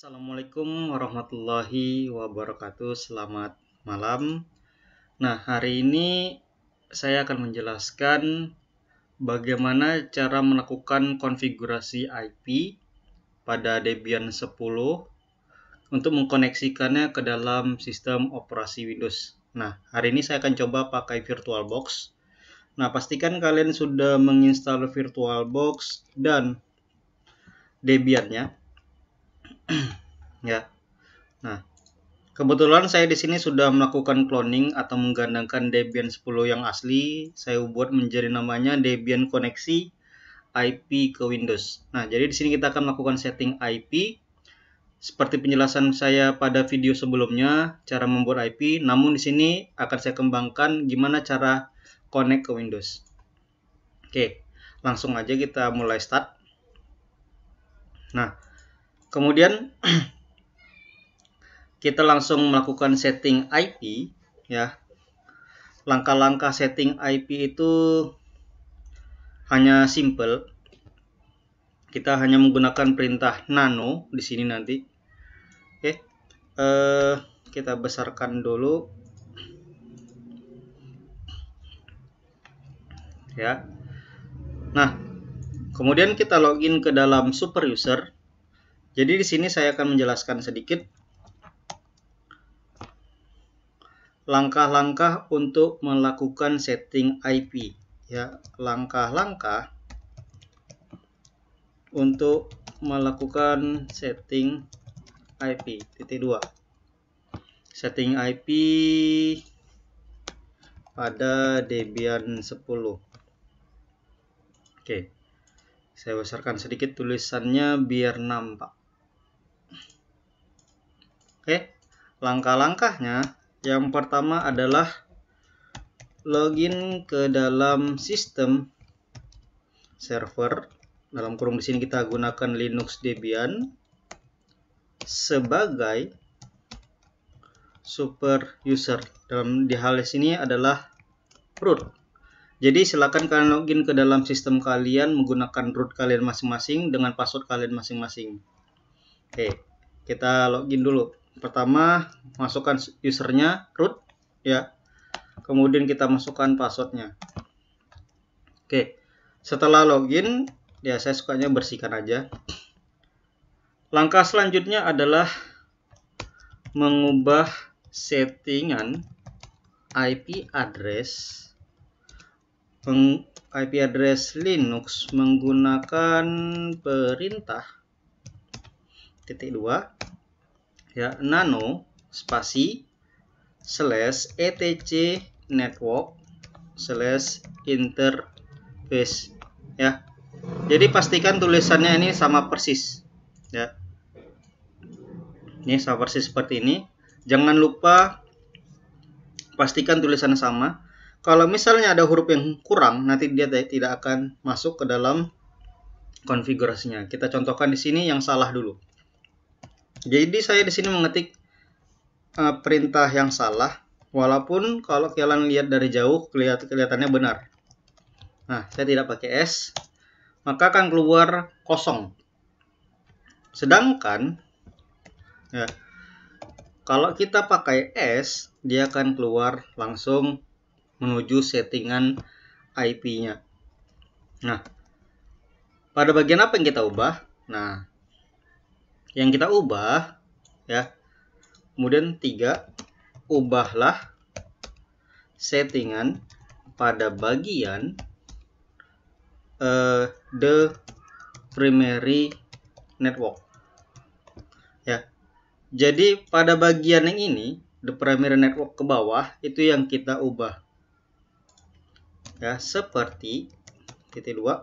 Assalamualaikum warahmatullahi wabarakatuh. Selamat malam. Nah, hari ini saya akan menjelaskan bagaimana cara melakukan konfigurasi IP pada Debian 10 untuk mengkoneksikannya ke dalam sistem operasi Windows. Nah, hari ini saya akan coba pakai VirtualBox. Nah, pastikan kalian sudah menginstal VirtualBox dan Debian-nya. ya. Nah, kebetulan saya di sini sudah melakukan cloning atau menggandakan Debian 10 yang asli, saya buat menjadi namanya Debian koneksi IP ke Windows. Nah, jadi di sini kita akan melakukan setting IP seperti penjelasan saya pada video sebelumnya cara membuat IP, namun di sini akan saya kembangkan gimana cara connect ke Windows. Oke, langsung aja kita mulai start. Nah, Kemudian kita langsung melakukan setting IP ya. Langkah-langkah setting IP itu hanya simple. Kita hanya menggunakan perintah nano di sini nanti. Oke. Eh, kita besarkan dulu. Ya. Nah, kemudian kita login ke dalam super user jadi di sini saya akan menjelaskan sedikit langkah-langkah untuk melakukan setting IP ya langkah-langkah untuk melakukan setting IP titik 2 setting IP pada Debian 10 Oke saya besarkan sedikit tulisannya biar nampak Oke, langkah-langkahnya yang pertama adalah login ke dalam sistem server. Dalam kurung di sini kita gunakan Linux Debian sebagai super user. Dalam di hal ini adalah root. Jadi silakan kalian login ke dalam sistem kalian menggunakan root kalian masing-masing dengan password kalian masing-masing. Oke, kita login dulu pertama masukkan usernya root ya kemudian kita masukkan passwordnya oke setelah login ya saya sukanya bersihkan aja langkah selanjutnya adalah mengubah settingan IP address IP address Linux menggunakan perintah titik 2 ya nano spasi slash etc network slash interface ya jadi pastikan tulisannya ini sama persis ya ini sama persis seperti ini jangan lupa pastikan tulisannya sama kalau misalnya ada huruf yang kurang nanti dia tidak akan masuk ke dalam konfigurasinya kita contohkan di sini yang salah dulu jadi saya di sini mengetik uh, perintah yang salah, walaupun kalau kalian lihat dari jauh kelihat kelihatannya benar. Nah, saya tidak pakai S, maka akan keluar kosong. Sedangkan ya, kalau kita pakai S, dia akan keluar langsung menuju settingan IP-nya. Nah, pada bagian apa yang kita ubah? Nah, yang kita ubah ya kemudian tiga ubahlah settingan pada bagian uh, the primary network ya jadi pada bagian yang ini the primary network ke bawah itu yang kita ubah ya seperti titik dua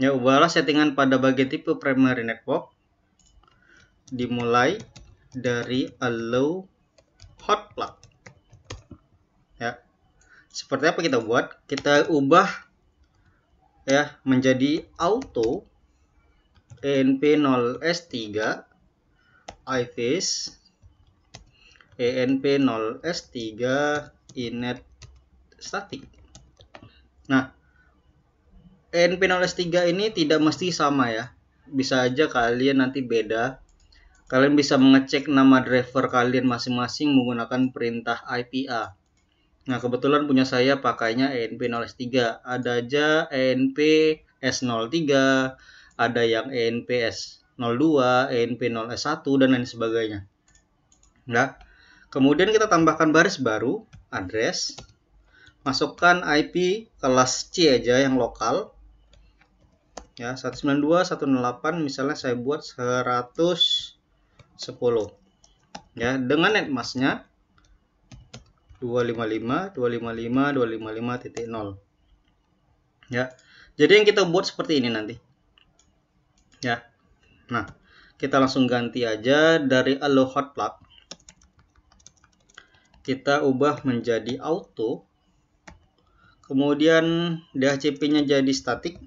Ya, ubahlah settingan pada bagian tipe primary network. Dimulai dari allow hot plug. Ya. Seperti apa kita buat? Kita ubah ya menjadi auto ENP0S3 iface ENP0S3 inet static. Nah, np 03 ini tidak mesti sama ya. Bisa aja kalian nanti beda. Kalian bisa mengecek nama driver kalian masing-masing menggunakan perintah IPA. Nah, kebetulan punya saya pakainya NP03. Ada aja NP S03, ada yang NP S02, np 0S1 dan lain sebagainya. Nah, kemudian kita tambahkan baris baru, address, masukkan IP kelas C aja yang lokal ya 192 108 misalnya saya buat 110 ya dengan net masnya 255 255 255.0 ya jadi yang kita buat seperti ini nanti ya nah kita langsung ganti aja dari allow hot plug kita ubah menjadi auto kemudian DHCP nya jadi static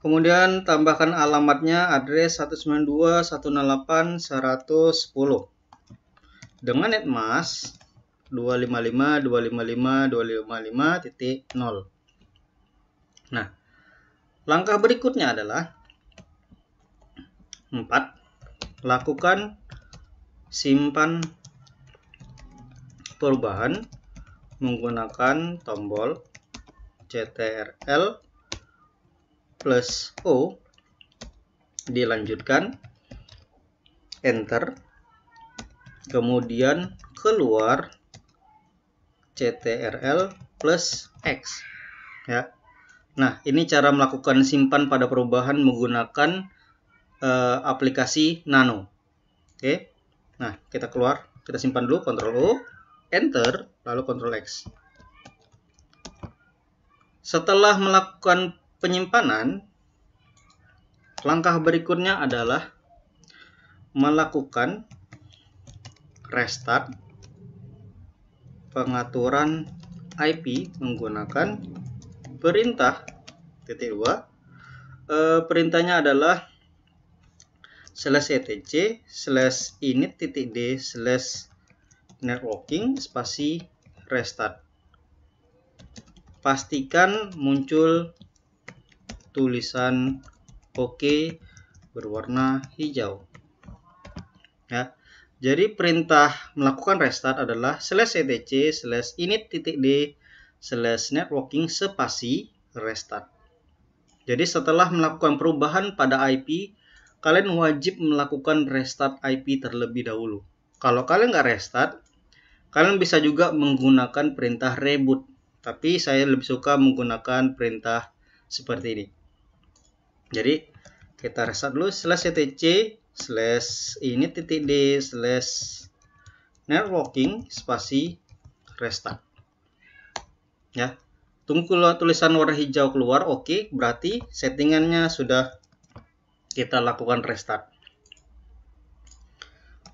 Kemudian tambahkan alamatnya address 192.168.110 dengan netmask 255.255.255.0. Nah, langkah berikutnya adalah 4. Lakukan simpan perubahan menggunakan tombol CTRL plus O dilanjutkan enter kemudian keluar CTRL plus X ya Nah ini cara melakukan simpan pada perubahan menggunakan uh, aplikasi Nano oke Nah kita keluar kita simpan dulu Ctrl O enter lalu Ctrl X setelah melakukan penyimpanan, langkah berikutnya adalah melakukan restart pengaturan IP menggunakan perintah titik dua. E, perintahnya adalah slash etc slash init titik d slash networking spasi restart. Pastikan muncul tulisan OK berwarna hijau. Ya. Jadi perintah melakukan restart adalah slash etc slash init titik d slash networking spasi restart. Jadi setelah melakukan perubahan pada IP, kalian wajib melakukan restart IP terlebih dahulu. Kalau kalian nggak restart, kalian bisa juga menggunakan perintah reboot. Tapi saya lebih suka menggunakan perintah seperti ini jadi kita reset dulu slash etc slash ini titik d slash networking spasi restart ya tunggu tulisan warna hijau keluar oke okay, berarti settingannya sudah kita lakukan restart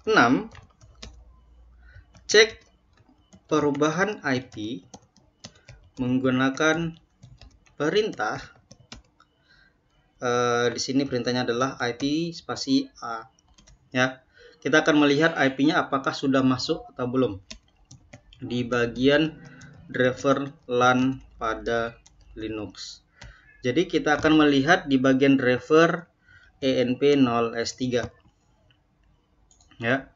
6 cek perubahan IP menggunakan perintah Eh, di sini perintahnya adalah IP spasi A ya. Kita akan melihat IP-nya apakah sudah masuk atau belum di bagian driver LAN pada Linux. Jadi kita akan melihat di bagian driver ENP0S3. Ya.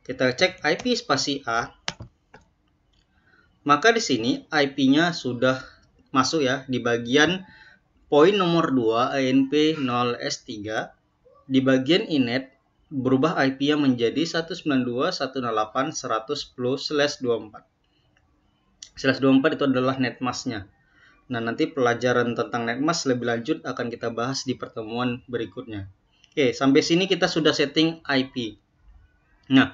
Kita cek IP spasi A. Maka di sini IP-nya sudah masuk ya di bagian Poin nomor 2 ANP 0S3 di bagian inet berubah IP-nya menjadi 192.168.110/24. Slash 24 itu adalah netmask Nah, nanti pelajaran tentang netmask lebih lanjut akan kita bahas di pertemuan berikutnya. Oke, sampai sini kita sudah setting IP. Nah,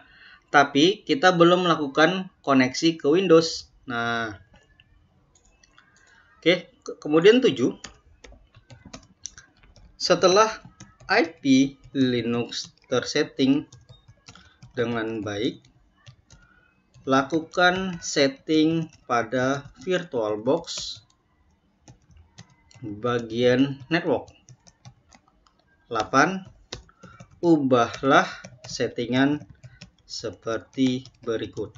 tapi kita belum melakukan koneksi ke Windows. Nah, oke, kemudian 7 setelah IP Linux tersetting dengan baik, lakukan setting pada VirtualBox bagian network. 8. Ubahlah settingan seperti berikut.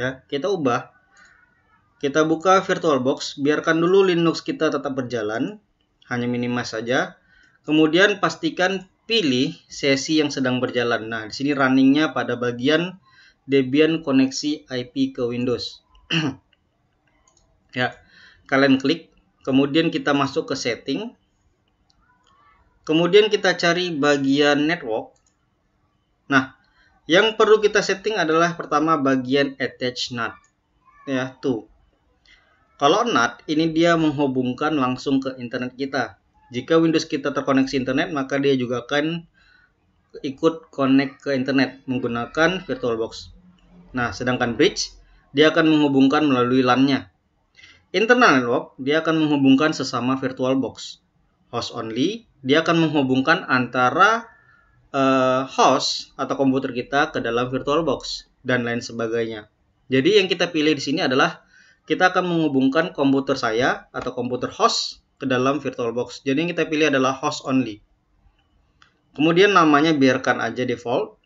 Ya, kita ubah. Kita buka VirtualBox, biarkan dulu Linux kita tetap berjalan hanya minimize saja. Kemudian pastikan pilih sesi yang sedang berjalan. Nah, di sini runningnya pada bagian Debian koneksi IP ke Windows. ya, kalian klik. Kemudian kita masuk ke setting. Kemudian kita cari bagian network. Nah, yang perlu kita setting adalah pertama bagian attach NAT. Ya, tuh. Kalau NAT, ini dia menghubungkan langsung ke internet kita. Jika Windows kita terkoneksi internet, maka dia juga akan ikut connect ke internet menggunakan VirtualBox. Nah, sedangkan bridge, dia akan menghubungkan melalui LAN-nya. Internal network, dia akan menghubungkan sesama VirtualBox. Host only, dia akan menghubungkan antara uh, host atau komputer kita ke dalam VirtualBox dan lain sebagainya. Jadi yang kita pilih di sini adalah kita akan menghubungkan komputer saya atau komputer host ke dalam VirtualBox. Jadi yang kita pilih adalah host only. Kemudian namanya biarkan aja default.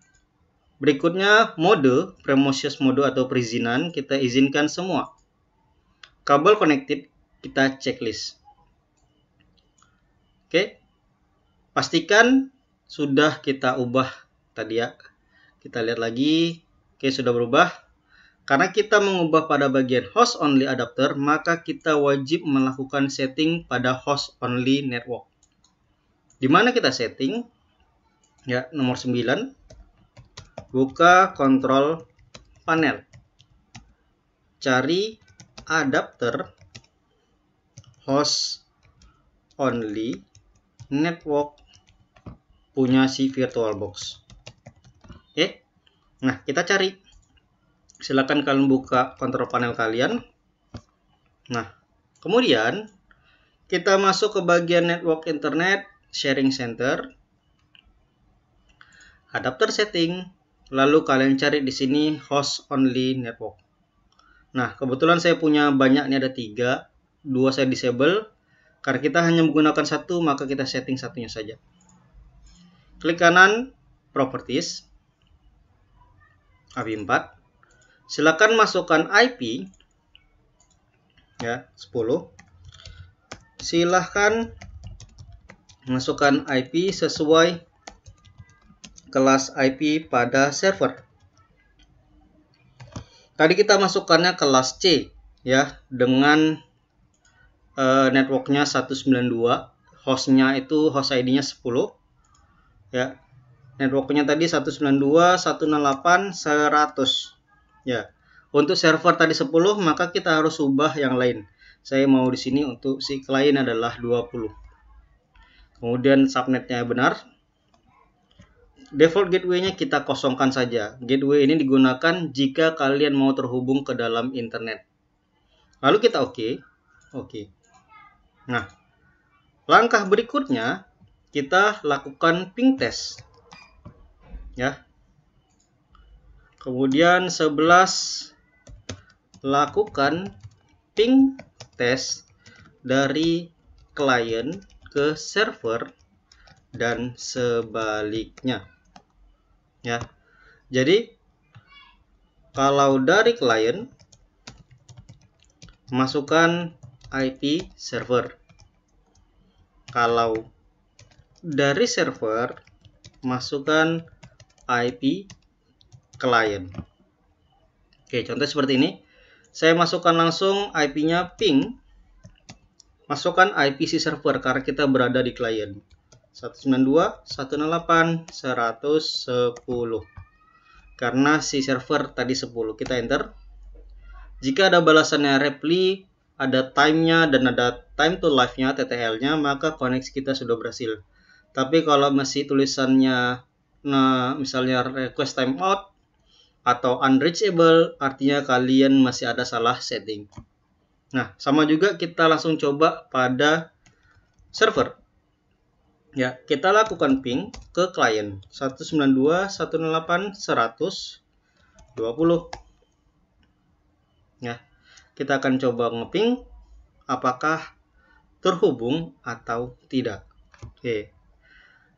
Berikutnya mode, premises mode atau perizinan kita izinkan semua. Kabel connected kita checklist. Oke. Pastikan sudah kita ubah tadi ya. Kita lihat lagi. Oke, sudah berubah. Karena kita mengubah pada bagian host only adapter, maka kita wajib melakukan setting pada host only network. Di mana kita setting? Ya, nomor 9. Buka Control panel. Cari adapter host only network punya si VirtualBox. Oke. Nah, kita cari silakan kalian buka kontrol panel kalian. Nah, kemudian kita masuk ke bagian network internet sharing center, adapter setting, lalu kalian cari di sini host only network. Nah, kebetulan saya punya banyak, ini ada tiga, dua saya disable, karena kita hanya menggunakan satu, maka kita setting satunya saja. Klik kanan, properties, AB4, Silakan masukkan IP ya 10. Silahkan masukkan IP sesuai kelas IP pada server. Tadi kita masukkannya kelas C ya dengan uh, networknya 192 hostnya itu host ID-nya 10 ya networknya tadi 192 168 100 Ya. Untuk server tadi 10, maka kita harus ubah yang lain. Saya mau di sini untuk si klien adalah 20. Kemudian subnetnya benar. Default gateway-nya kita kosongkan saja. Gateway ini digunakan jika kalian mau terhubung ke dalam internet. Lalu kita oke. Okay. Oke. Okay. Nah, langkah berikutnya kita lakukan ping test. Ya, Kemudian 11 lakukan ping test dari klien ke server dan sebaliknya. Ya. Jadi kalau dari klien masukkan IP server. Kalau dari server masukkan IP klien. Oke, contoh seperti ini. Saya masukkan langsung IP-nya ping. Masukkan ip si server karena kita berada di klien. delapan seratus sepuluh. Karena si server tadi 10. Kita enter. Jika ada balasannya reply, ada time-nya dan ada time to live-nya, TTL-nya, maka koneksi kita sudah berhasil. Tapi kalau masih tulisannya nah misalnya request time out atau unreachable artinya kalian masih ada salah setting. Nah, sama juga kita langsung coba pada server. Ya, kita lakukan ping ke klien 192.168.120 Ya, kita akan coba ngeping apakah terhubung atau tidak. Oke.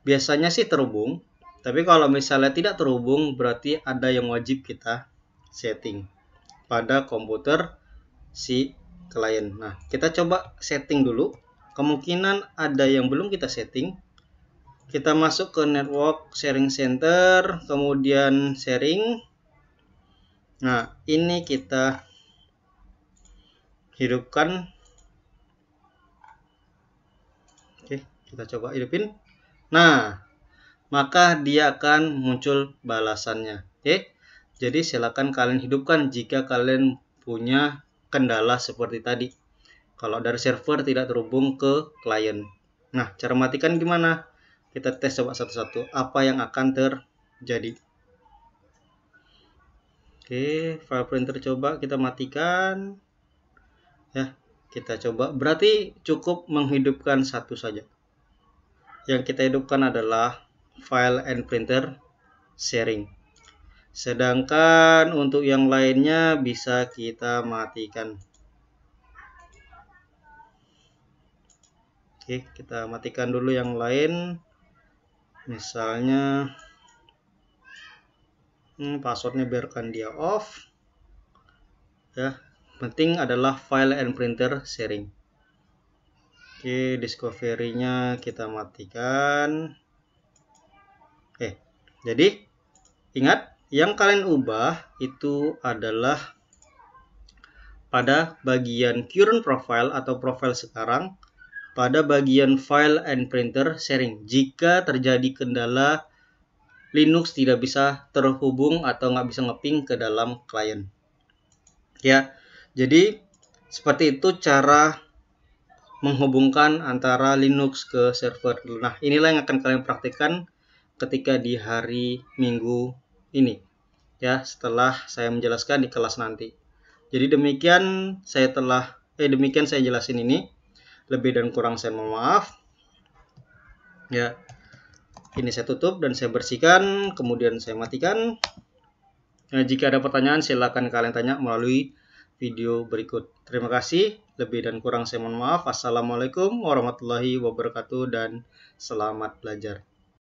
Biasanya sih terhubung, tapi kalau misalnya tidak terhubung, berarti ada yang wajib kita setting pada komputer si klien. Nah, kita coba setting dulu. Kemungkinan ada yang belum kita setting. Kita masuk ke network sharing center, kemudian sharing. Nah, ini kita hidupkan. Oke, kita coba hidupin. Nah, maka dia akan muncul balasannya. Oke. Jadi silakan kalian hidupkan jika kalian punya kendala seperti tadi. Kalau dari server tidak terhubung ke klien. Nah, cara matikan gimana? Kita tes coba satu-satu apa yang akan terjadi. Oke, file printer coba kita matikan. Ya, kita coba. Berarti cukup menghidupkan satu saja. Yang kita hidupkan adalah file and printer sharing. Sedangkan untuk yang lainnya bisa kita matikan. Oke, kita matikan dulu yang lain. Misalnya hmm, passwordnya biarkan dia off. Ya, penting adalah file and printer sharing. Oke, discovery-nya kita matikan. Jadi ingat yang kalian ubah itu adalah pada bagian current profile atau profile sekarang pada bagian file and printer sharing jika terjadi kendala Linux tidak bisa terhubung atau nggak bisa ngeping ke dalam klien ya jadi seperti itu cara menghubungkan antara Linux ke server nah inilah yang akan kalian praktikkan ketika di hari Minggu ini ya setelah saya menjelaskan di kelas nanti. Jadi demikian saya telah eh demikian saya jelasin ini. Lebih dan kurang saya mohon maaf. Ya. Ini saya tutup dan saya bersihkan, kemudian saya matikan. Nah, jika ada pertanyaan silahkan kalian tanya melalui video berikut. Terima kasih. Lebih dan kurang saya mohon maaf. Assalamualaikum warahmatullahi wabarakatuh dan selamat belajar.